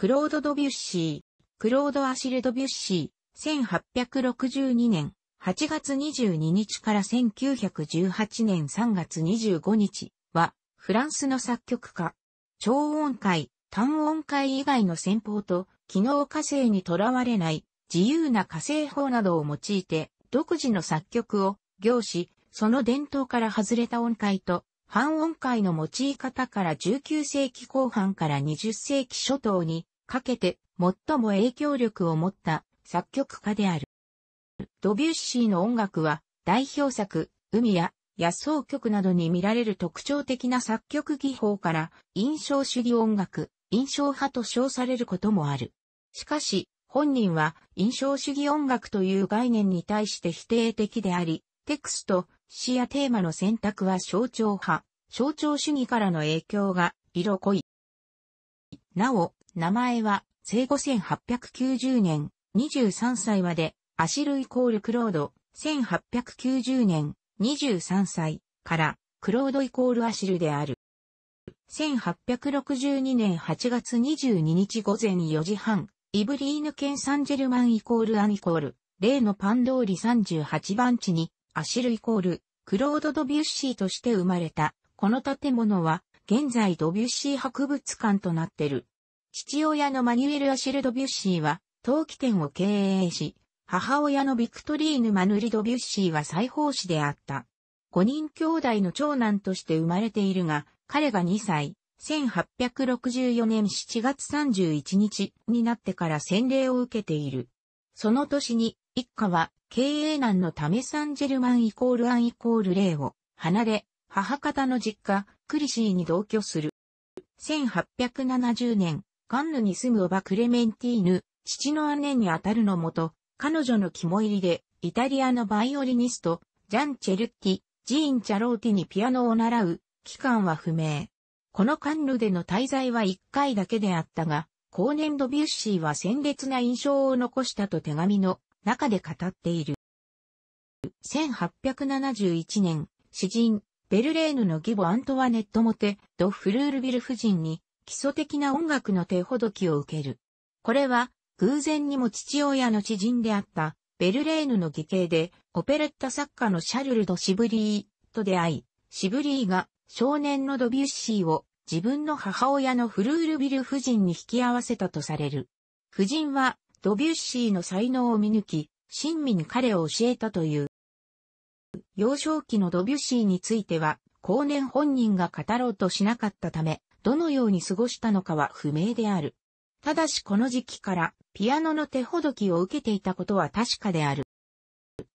クロード・ドビュッシー、クロード・アシル・ドビュッシー、1862年8月22日から1918年3月25日は、フランスの作曲家、超音階、単音階以外の戦法と、機能火星にとらわれない自由な火星法などを用いて、独自の作曲を行し、その伝統から外れた音階と、半音階の用い方から19世紀後半から20世紀初頭にかけて最も影響力を持った作曲家である。ドビュッシーの音楽は代表作、海や野草曲などに見られる特徴的な作曲技法から印象主義音楽、印象派と称されることもある。しかし、本人は印象主義音楽という概念に対して否定的であり、テクスト、詩やテーマの選択は象徴派、象徴主義からの影響が色濃い。なお、名前は、生後1890年、23歳まで、アシルイコールクロード、1890年、23歳から、クロードイコールアシルである。1862年8月22日午前4時半、イブリーヌ県サンジェルマンイコールアンイコール、例のパン通り38番地に、アシルイコール、クロード・ドビュッシーとして生まれた。この建物は、現在ドビュッシー博物館となってる。父親のマニュエル・アシル・ドビュッシーは、陶器店を経営し、母親のビクトリーヌ・マヌリ・ドビュッシーは裁縫師であった。5人兄弟の長男として生まれているが、彼が2歳、1864年7月31日になってから洗礼を受けている。その年に、一家は経営難のためサンジェルマンイコールアンイコールレイを離れ、母方の実家、クリシーに同居する。1870年、カンヌに住むおばクレメンティーヌ、父の姉にあたるのもと、彼女の肝入りで、イタリアのバイオリニスト、ジャン・チェルッティ、ジーン・チャローティにピアノを習う、期間は不明。このカンヌでの滞在は1回だけであったが、後年度ビュッシーは鮮烈な印象を残したと手紙の中で語っている。1871年、詩人、ベルレーヌの義母アントワネット・モテ・ド・フルールビル夫人に、基礎的な音楽の手ほどきを受ける。これは、偶然にも父親の知人であった、ベルレーヌの義兄で、オペレッタ作家のシャルル・ド・シブリーと出会い、シブリーが少年のドビュッシーを自分の母親のフルールビル夫人に引き合わせたとされる。夫人はドビュッシーの才能を見抜き、親身に彼を教えたという。幼少期のドビュッシーについては、後年本人が語ろうとしなかったため、どのように過ごしたのかは不明である。ただしこの時期からピアノの手ほどきを受けていたことは確かである。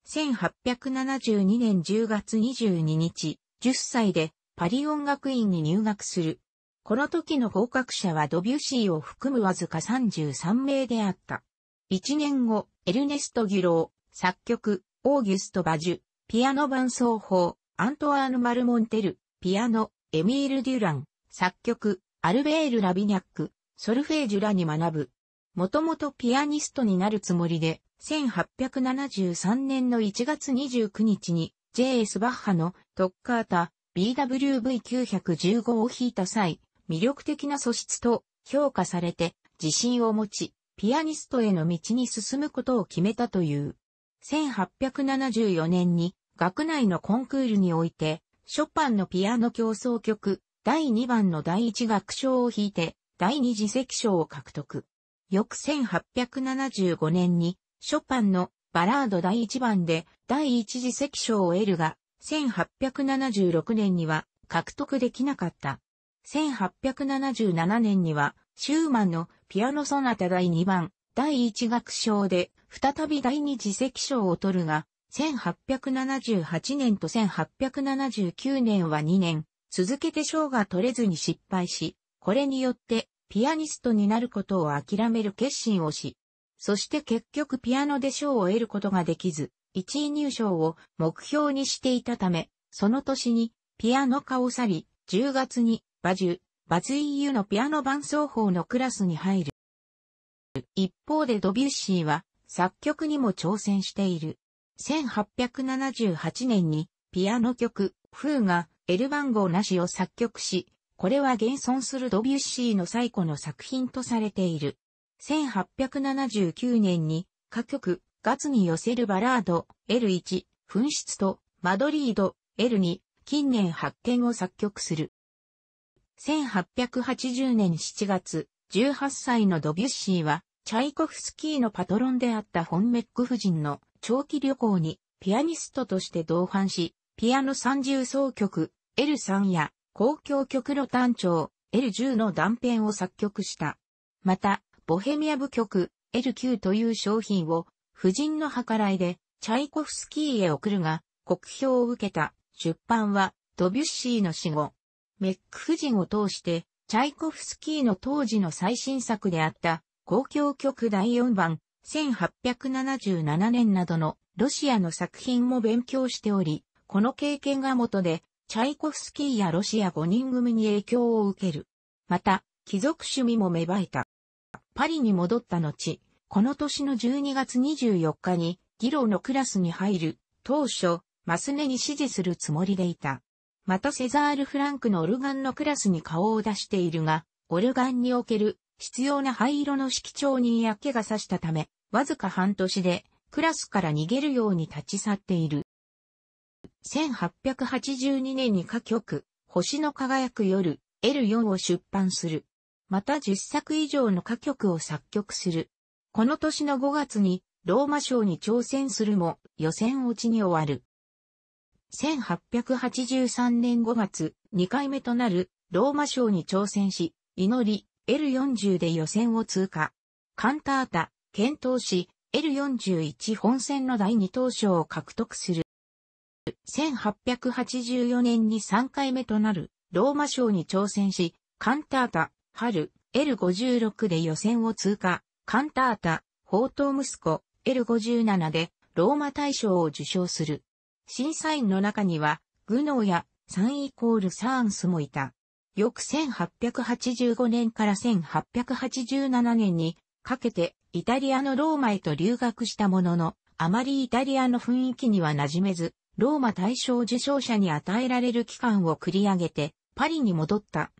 1872年10月22日、10歳でパリ音楽院に入学する。この時の合格者はドビュッシーを含むわずか33名であった。1年後、エルネスト・ギュロー、作曲、オーギュスト・バジュ、ピアノ伴奏法、アントワーヌ・マルモンテル、ピアノ、エミール・デュラン、作曲、アルベール・ラビニャック、ソルフェージュらに学ぶ。もともとピアニストになるつもりで、1873年の1月29日に J.S. バッハのトッカータ BWV915 を弾いた際、魅力的な素質と評価されて自信を持ち、ピアニストへの道に進むことを決めたという。1874年に学内のコンクールにおいて、ショパンのピアノ競争曲第2番の第1楽章を引いて、第2次席章を獲得。翌1875年に、ショパンのバラード第1番で第1次席章を得るが、1876年には獲得できなかった。1877年には、シューマンのピアノソナタ第2番、第1楽章で、再び第2次席章を取るが、1878年と1879年は2年、続けて賞が取れずに失敗し、これによってピアニストになることを諦める決心をし、そして結局ピアノで賞を得ることができず、1位入賞を目標にしていたため、その年にピアノ科を去り、10月にバジュ、バズ EU のピアノ伴奏法のクラスに入る。一方でドビュッシーは作曲にも挑戦している。1878年にピアノ曲、風が L 番号なしを作曲し、これは現存するドビュッシーの最古の作品とされている。1879年に、歌曲、ガツに寄せるバラード、L1、紛失と、マドリード、L2、近年発見を作曲する。1880年7月、18歳のドビュッシーは、チャイコフスキーのパトロンであったフォンメック夫人の長期旅行にピアニストとして同伴し、ピアノ三重奏曲、L3 や、公共曲の単調、L10 の断片を作曲した。また、ボヘミア部曲、L9 という商品を、夫人の計らいで、チャイコフスキーへ送るが、国評を受けた、出版は、ドビュッシーの死後。メック夫人を通して、チャイコフスキーの当時の最新作であった、公共曲第4番、1877年などのロシアの作品も勉強しており、この経験が元で、チャイコフスキーやロシア5人組に影響を受ける。また、貴族趣味も芽生えた。パリに戻った後、この年の12月24日に、議論のクラスに入る、当初、マスネに支持するつもりでいた。またセザール・フランクのオルガンのクラスに顔を出しているが、オルガンにおける必要な灰色の色調にや気がさしたため、わずか半年でクラスから逃げるように立ち去っている。1882年に歌曲、星の輝く夜、L4 を出版する。また10作以上の歌曲を作曲する。この年の5月に、ローマ賞に挑戦するも、予選落ちに終わる。1883年5月、2回目となる、ローマ賞に挑戦し、祈り、L40 で予選を通過。カンタータ、検討し、L41 本戦の第2等賞を獲得する。1884年に3回目となるローマ賞に挑戦し、カンタータ、春、L56 で予選を通過、カンタータ、宝刀息子、L57 でローマ大賞を受賞する。審査員の中には、グノーやサンイコールサーンスもいた。翌1885年から1887年にかけてイタリアのローマへと留学したものの、あまりイタリアの雰囲気には馴染めず、ローマ大賞受賞者に与えられる期間を繰り上げて、パリに戻った。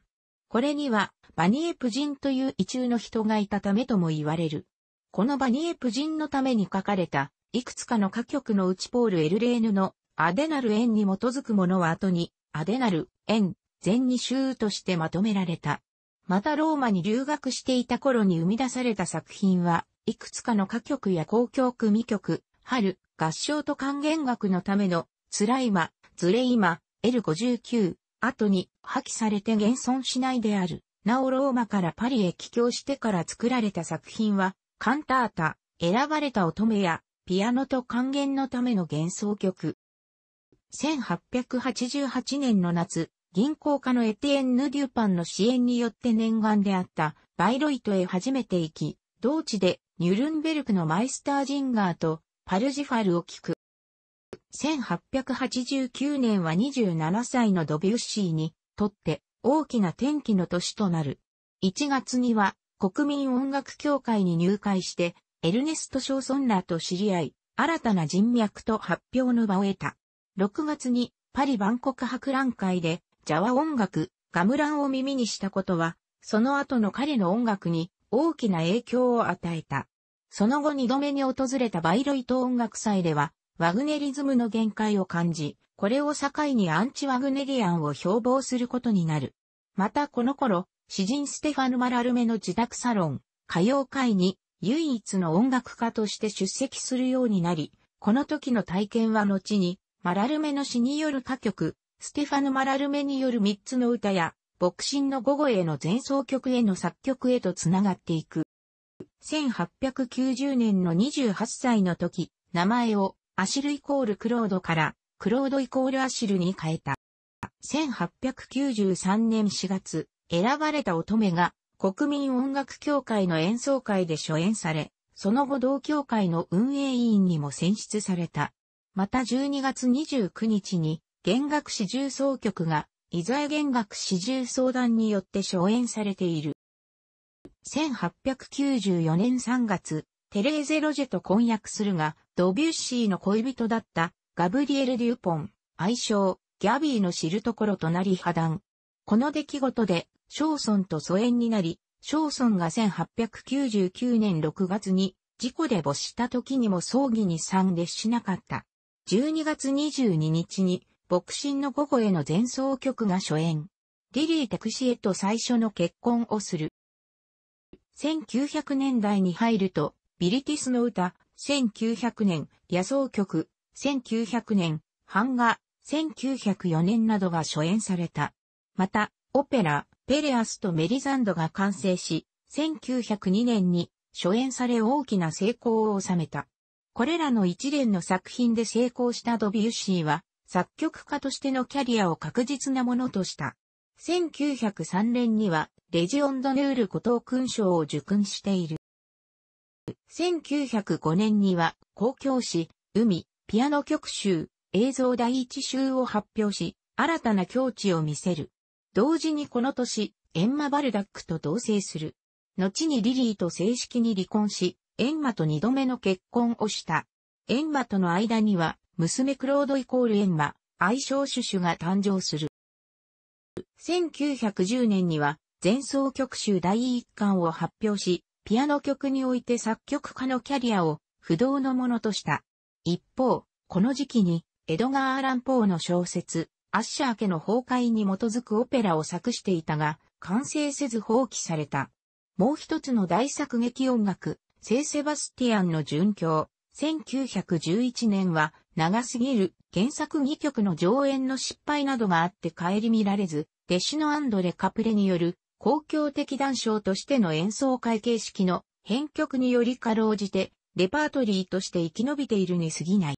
これには、バニエプ人という異中の人がいたためとも言われる。このバニエプ人のために書かれた、いくつかの歌曲のうちポール・エルレーヌの、アデナルンに基づくものは後に、アデナル円全二週としてまとめられた。またローマに留学していた頃に生み出された作品は、いくつかの歌曲や公共組曲、春、合唱と還元学のための、つらいま、ずれいま、L59、後に破棄されて現存しないである。なおローマからパリへ帰郷してから作られた作品は、カンタータ、選ばれた乙女や、ピアノと還元のための幻想曲。1888年の夏、銀行家のエティエンヌ・デュパンの支援によって念願であったバイロイトへ初めて行き、同地でニュルンベルクのマイスター・ジンガーとパルジファルを聞く。1889年は27歳のドビュッシーにとって大きな転機の年となる。1月には国民音楽協会に入会してエルネスト・ショーソンらーと知り合い、新たな人脈と発表の場を得た。6月にパリ万国博覧会でジャワ音楽、ガムランを耳にしたことは、その後の彼の音楽に大きな影響を与えた。その後二度目に訪れたバイロイト音楽祭では、ワグネリズムの限界を感じ、これを境にアンチワグネリアンを標榜することになる。またこの頃、詩人ステファヌ・マラルメの自宅サロン、歌謡会に唯一の音楽家として出席するようになり、この時の体験は後に、マラルメの詩による歌曲、ステファヌ・マラルメによる三つの歌や、牧神の午後への前奏曲への作曲へとつながっていく。1890年の28歳の時、名前をアシルイコールクロードから、クロードイコールアシルに変えた。1893年4月、選ばれた乙女が国民音楽協会の演奏会で初演され、その後同協会の運営委員にも選出された。また12月29日に、弦楽四重奏曲が、伊沢弦楽四重奏団によって初演されている。1894年3月、テレーゼ・ロジェと婚約するが、ドビュッシーの恋人だったガブリエル・デューポン、愛称、ギャビーの知るところとなり破談。この出来事で、ショーソンと疎遠になり、ショーソンが1899年6月に事故で没した時にも葬儀に参列しなかった。12月22日に、牧神の午後への前奏曲が初演。リリー・テクシエと最初の結婚をする。1900年代に入ると、ビリティスの歌、1900年、野草曲、1900年、版画、1904年などが初演された。また、オペラ、ペレアスとメリザンドが完成し、1902年に初演され大きな成功を収めた。これらの一連の作品で成功したドビュッシーは、作曲家としてのキャリアを確実なものとした。1903年にはレジオンドヌール古藤勲章を受勲している。1905年には公共誌、海、ピアノ曲集、映像第一集を発表し、新たな境地を見せる。同時にこの年、エンマ・バルダックと同棲する。後にリリーと正式に離婚し、エンマと二度目の結婚をした。エンマとの間には、娘クロードイコールエンマ、愛称シュシュが誕生する。1910年には前奏曲集第1巻を発表し、ピアノ曲において作曲家のキャリアを不動のものとした。一方、この時期にエドガー・アラン・ポーの小説、アッシャー家の崩壊に基づくオペラを作していたが、完成せず放棄された。もう一つの大作劇音楽、聖セバスティアンの殉教、1911年は長すぎる原作2曲の上演の失敗などがあって顧みられず、弟子のアンドレ・カプレによる公共的談笑としての演奏会形式の編曲によりかろうじてレパートリーとして生き延びているに過ぎない。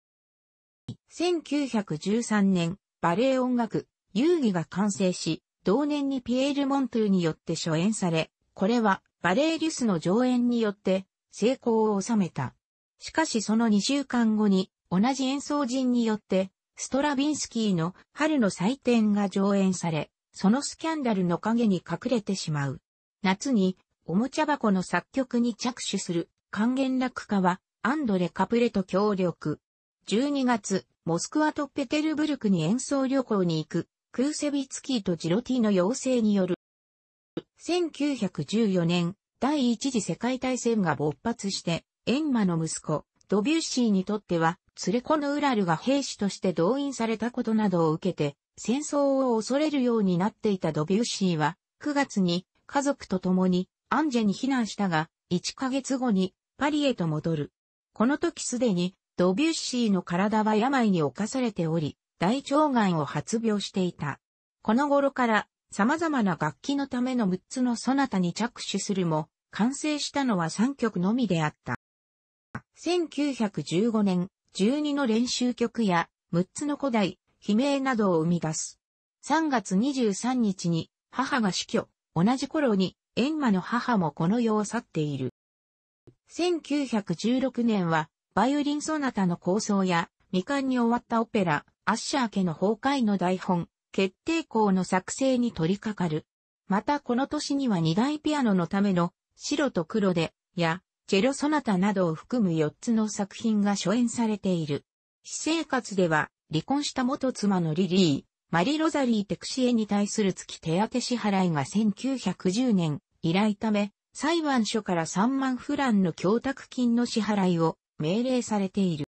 1913年、バレエ音楽、遊戯が完成し、同年にピエール・モントゥによって初演され、これはバレエリュスの上演によって成功を収めた。しかしその2週間後に同じ演奏人によってストラビンスキーの春の祭典が上演され、そのスキャンダルの影に隠れてしまう。夏に、おもちゃ箱の作曲に着手する、還元楽家は、アンドレ・カプレと協力。12月、モスクワとペテルブルクに演奏旅行に行く、クーセビツキーとジロティの要請による。1914年、第一次世界大戦が勃発して、エンマの息子、ドビュッシーにとっては、連れ子のウラルが兵士として動員されたことなどを受けて、戦争を恐れるようになっていたドビュッシーは、9月に家族と共にアンジェに避難したが、1ヶ月後にパリへと戻る。この時すでにドビュッシーの体は病に侵されており、大腸がんを発病していた。この頃から様々な楽器のための6つのソナタに着手するも、完成したのは3曲のみであった。1915年、12の練習曲や6つの古代、悲鳴などを生み出す。3月23日に母が死去、同じ頃にエンマの母もこの世を去っている。1916年はバイオリンソナタの構想や未完に終わったオペラ、アッシャー家の崩壊の台本、決定校の作成に取り掛かる。またこの年には二大ピアノのための白と黒で、や、チェロソナタなどを含む4つの作品が初演されている。私生活では、離婚した元妻のリリー、マリ・ロザリー・テクシエに対する月手当支払いが1910年以来ため、裁判所から3万フランの供託金の支払いを命令されている。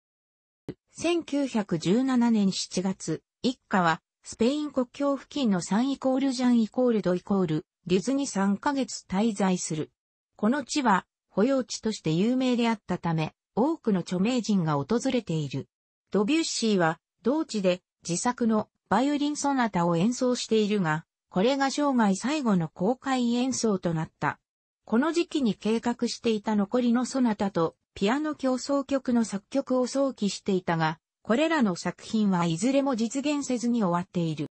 1917年7月、一家は、スペイン国境付近のサンイコールジャンイコールドイコール、リィズに3ヶ月滞在する。この地は、保養地として有名であったため、多くの著名人が訪れている。ドビュッシーは、同地で自作のバイオリンソナタを演奏しているが、これが生涯最後の公開演奏となった。この時期に計画していた残りのソナタとピアノ競争曲の作曲を想起していたが、これらの作品はいずれも実現せずに終わっている。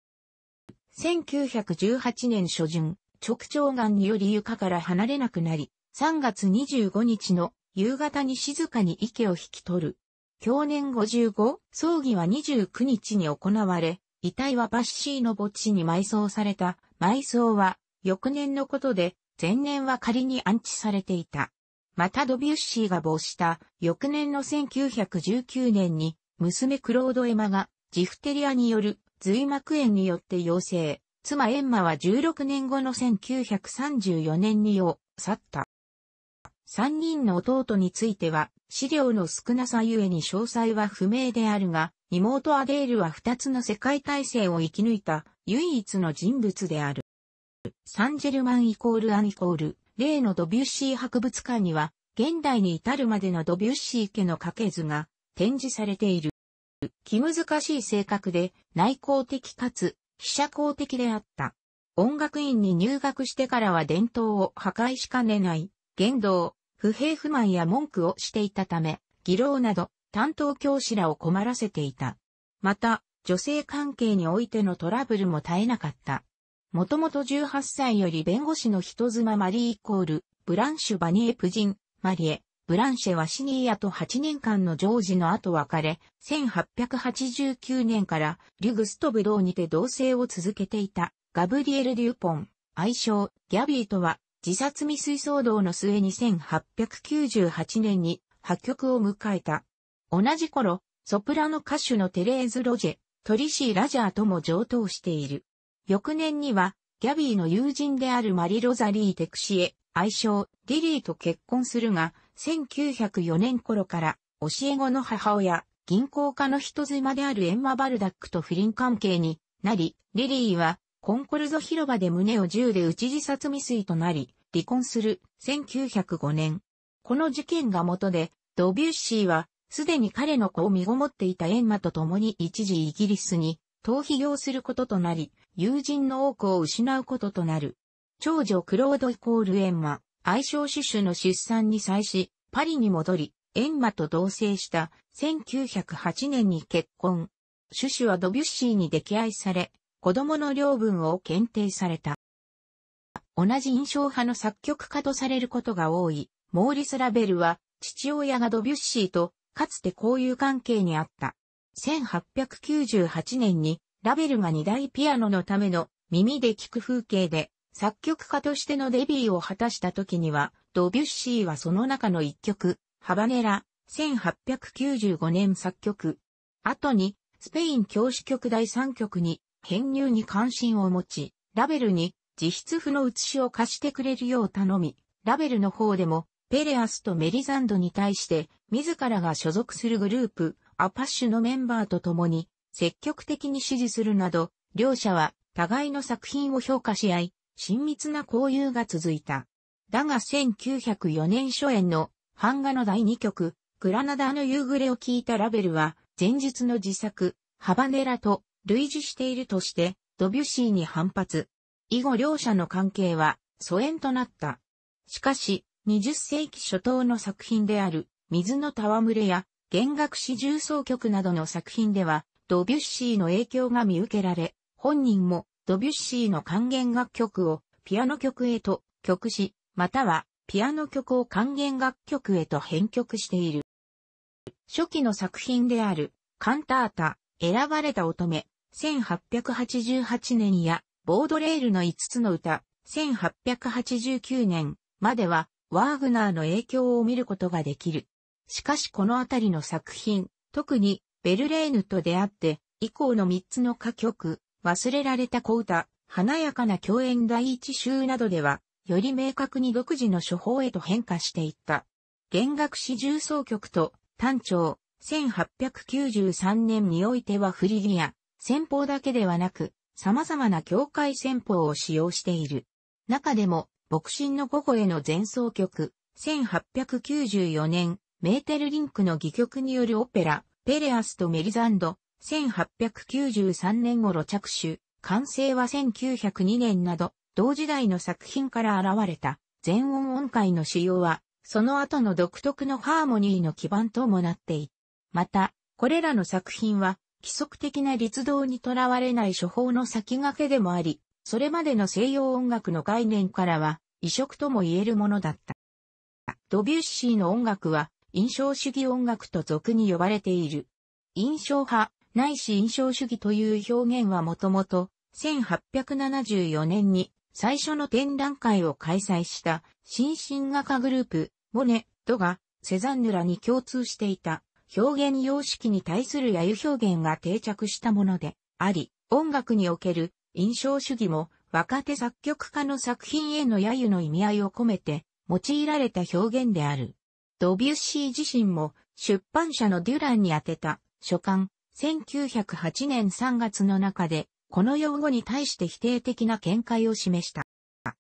1918年初旬、直腸癌により床から離れなくなり、3月25日の夕方に静かに息を引き取る。去年55、葬儀は29日に行われ、遺体はバッシーの墓地に埋葬された。埋葬は、翌年のことで、前年は仮に安置されていた。またドビュッシーが没した翌年の1919年に、娘クロード・エマが、ジフテリアによる髄膜炎によって陽性。妻エンマは16年後の1934年にを去った。3人の弟については、資料の少なさゆえに詳細は不明であるが、妹アデールは二つの世界体制を生き抜いた唯一の人物である。サンジェルマンイコールアンイコール、例のドビュッシー博物館には、現代に至るまでのドビュッシー家の家系図が展示されている。気難しい性格で内向的かつ飛車交的であった。音楽院に入学してからは伝統を破壊しかねない、言動、不平不満や文句をしていたため、議論など担当教師らを困らせていた。また、女性関係においてのトラブルも絶えなかった。もともと18歳より弁護士の人妻マリーイコール、ブランシュ・バニエ・プジン、マリエ、ブランシェはシニーヤと8年間のジョージの後別れ、1889年からリュグストブドウにて同棲を続けていた、ガブリエル・デューポン、愛称、ギャビーとは、自殺未遂騒動の末に1 8 9 8年に破局を迎えた。同じ頃、ソプラノ歌手のテレーズ・ロジェ、トリシー・ラジャーとも上等している。翌年には、ギャビーの友人であるマリ・ロザリー・テクシエ、愛称、ディリーと結婚するが、1904年頃から、教え子の母親、銀行家の人妻であるエンマ・バルダックと不倫関係になり、リリーはコンコルド広場で胸を銃で撃ち自殺未遂となり、離婚する1905年。この事件が元で、ドビュッシーは、すでに彼の子を身ごもっていたエンマと共に一時イギリスに逃避業することとなり、友人の多くを失うこととなる。長女クロードイコールエンマ、愛称シュの出産に際し、パリに戻り、エンマと同棲した1908年に結婚。シュシュはドビュッシーに溺愛され、子供の領分を検定された。同じ印象派の作曲家とされることが多い、モーリス・ラベルは、父親がドビュッシーと、かつて交友関係にあった。1898年に、ラベルが二大ピアノのための耳で聞く風景で、作曲家としてのデビューを果たした時には、ドビュッシーはその中の一曲、ハバネラ、1895年作曲。後に、スペイン教師曲第3曲に、編入に関心を持ち、ラベルに自筆譜の写しを貸してくれるよう頼み、ラベルの方でも、ペレアスとメリザンドに対して、自らが所属するグループ、アパッシュのメンバーと共に、積極的に支持するなど、両者は互いの作品を評価し合い、親密な交友が続いた。だが1904年初演の版画の第2曲、グラナダの夕暮れを聞いたラベルは、前日の自作、ハバネラと類似しているとして、ドビュッシーに反発。以後両者の関係は疎遠となった。しかし、20世紀初頭の作品である、水の戯れや、弦楽四重奏曲などの作品では、ドビュッシーの影響が見受けられ、本人もドビュッシーの還元楽曲をピアノ曲へと曲し、またはピアノ曲を還元楽曲へと編曲している。初期の作品である、カンタータ、選ばれた乙女、1888年や、ボードレールの5つの歌、1889年までは、ワーグナーの影響を見ることができる。しかしこのあたりの作品、特に、ベルレーヌと出会って、以降の3つの歌曲、忘れられた小歌、華やかな共演第一集などでは、より明確に独自の処方へと変化していった。弦楽四重奏曲と、単調、1893年においてはフリギア、戦法だけではなく、様々な境界戦法を使用している。中でも、牧神の午後への前奏曲、1894年、メーテルリンクの戯曲によるオペラ、ペレアスとメリザンド、1893年頃着手、完成は1902年など、同時代の作品から現れた、全音音階の使用は、その後の独特のハーモニーの基盤ともなっている。また、これらの作品は、規則的な律動にとらわれない処方の先駆けでもあり、それまでの西洋音楽の概念からは異色とも言えるものだった。ドビュッシーの音楽は印象主義音楽と俗に呼ばれている。印象派、ないし印象主義という表現はもともと1874年に最初の展覧会を開催した新進画家グループ、モネ、ドがセザンヌらに共通していた。表現様式に対する揶揄表現が定着したものであり、音楽における印象主義も若手作曲家の作品への揶揄の意味合いを込めて用いられた表現である。ドビュッシー自身も出版社のデュランに宛てた書簡1908年3月の中でこの用語に対して否定的な見解を示した。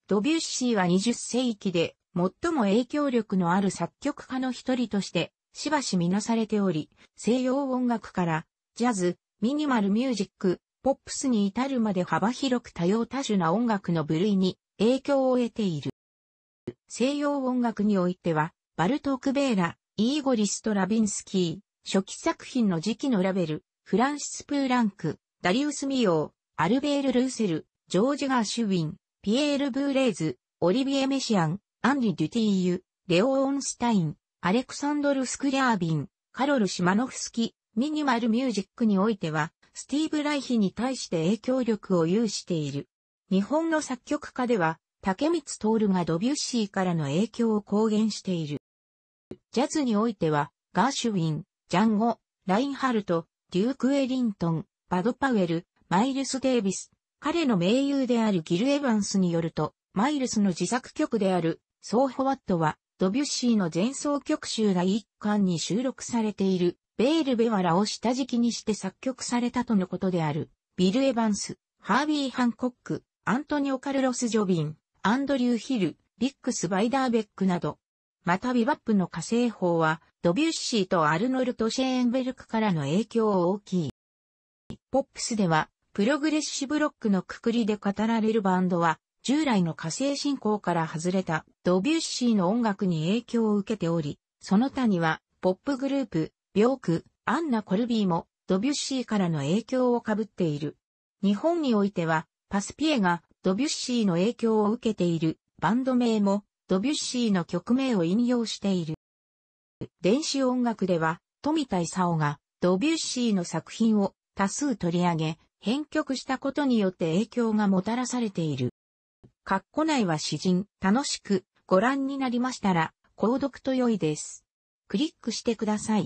ドビュッシーは20世紀で最も影響力のある作曲家の一人としてしばし見なされており、西洋音楽からジャズ、ミニマルミュージック、ポップスに至るまで幅広く多様多種な音楽の部類に影響を得ている。西洋音楽においては、バルトーク・ベーラ、イーゴリ・ストラビンスキー、初期作品の時期のラベル、フランシス・プーランク、ダリウス・ミヨー、アルベール・ルーセル、ジョージ・ガーシュウィン、ピエール・ブーレーズ、オリビエ・メシアン、アンリ・デュティーユ、レオ・オンスタイン、アレクサンドル・スクリャービン、カロル・シマノフスキ、ミニマル・ミュージックにおいては、スティーブ・ライヒに対して影響力を有している。日本の作曲家では、竹光徹がドビュッシーからの影響を公言している。ジャズにおいては、ガーシュウィン、ジャンゴ、ラインハルト、デューク・エリントン、バド・パウエル、マイルス・デイビス、彼の盟友であるギル・エヴァンスによると、マイルスの自作曲である、ソー・ホワットは、ドビュッシーの前奏曲集第1巻に収録されている、ベール・ベワラを下敷きにして作曲されたとのことである、ビル・エヴァンス、ハービー・ハンコック、アントニオ・カルロス・ジョビン、アンドリュー・ヒル、ビックス・バイダーベックなど。またビバップの火星法は、ドビュッシーとアルノルト・シェーンベルクからの影響を大きい。ポップスでは、プログレッシブロックのくくりで語られるバンドは、従来の火星信仰から外れたドビュッシーの音楽に影響を受けており、その他には、ポップグループ、ビョーク、アンナ・コルビーも、ドビュッシーからの影響を被っている。日本においては、パスピエがドビュッシーの影響を受けているバンド名もドビュッシーの曲名を引用している。電子音楽では富田勲がドビュッシーの作品を多数取り上げ、編曲したことによって影響がもたらされている。括弧内は詩人、楽しくご覧になりましたら、購読と良いです。クリックしてください。